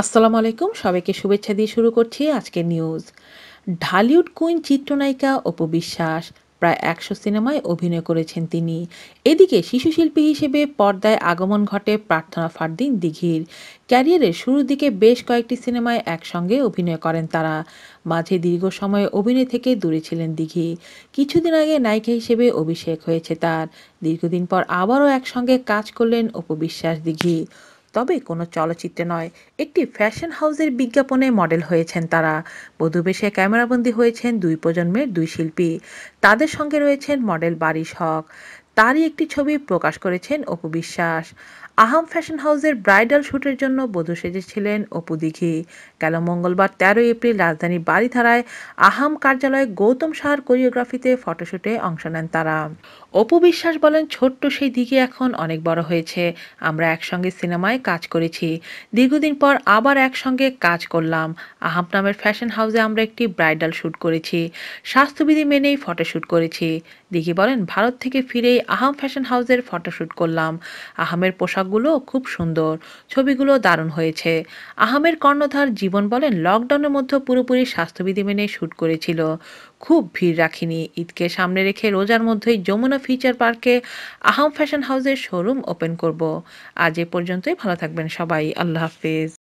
আসসালামু আলাইকুম সবাইকে শুভেচ্ছা দিয়ে শুরু করছি আজকের নিউজ ঢালিউড কুইন চিত্রনায়িকা অপু বিশ্বাস প্রায় একশো সিনেমায় অভিনয় করেছেন তিনি এদিকে শিশু শিল্পী হিসেবে পর্দায় আগমন ঘটে প্রার্থনা ফারদিন দিঘির ক্যারিয়ারের শুরুর দিকে বেশ কয়েকটি সিনেমায় একসঙ্গে অভিনয় করেন তারা মাঝে দীর্ঘ সময় অভিনয় থেকে দূরে ছিলেন দিঘি কিছুদিন আগে নায়িকা হিসেবে অভিষেক হয়েছে তার দীর্ঘদিন পর আবারও একসঙ্গে কাজ করলেন অপবিশ্বাস দিঘি তবে কোনো চলচ্চিত্রে নয় একটি ফ্যাশন হাউসের বিজ্ঞাপনে মডেল হয়েছেন তারা বধুবেশে ক্যামেরাবন্দি হয়েছেন দুই প্রজন্মের দুই শিল্পী তাদের সঙ্গে রয়েছেন মডেল বারিশ হক তারই একটি ছবি প্রকাশ করেছেন অপু বিশ্বাস আহাম ফ্যাশন হাউসের ব্রাইডাল শ্যুটের জন্য বধূ সেজেছিলেন অপু দিঘি গেল মঙ্গলবার তেরো এপ্রিল রাজধানী বাড়িধারায় আহাম কার্যালয়ে গৌতম শাহর কোরিওগ্রাফিতে ফটোশ্যুটে অংশ নেন তারা অপু বিশ্বাস বলেন ছোট্ট সেই দিঘি এখন অনেক বড় হয়েছে আমরা একসঙ্গে সিনেমায় কাজ করেছি দীর্ঘদিন পর আবার একসঙ্গে কাজ করলাম আহাম নামের ফ্যাশন হাউসে আমরা একটি ব্রাইডাল শ্যুট করেছি স্বাস্থ্যবিধি মেনেই ফটোশ্যুট করেছি দিঘি বলেন ভারত থেকে ফিরেই আহাম ফ্যাশন হাউসের ফটোশ্যুট করলাম আহামের পোশাকগুলো খুব সুন্দর ছবিগুলো দারুণ হয়েছে আহামের কর্ণধার জীবন বলেন লকডাউনের মধ্যে পুরোপুরি স্বাস্থ্যবিধি মেনে শ্যুট করেছিল খুব ভিড় রাখিনি ঈদকে সামনে রেখে রোজার মধ্যেই যমুনা ফিচার পার্কে আহাম ফ্যাশন হাউসের শোরুম ওপেন করব আজ এ পর্যন্তই ভালো থাকবেন সবাই আল্লাহ হাফিজ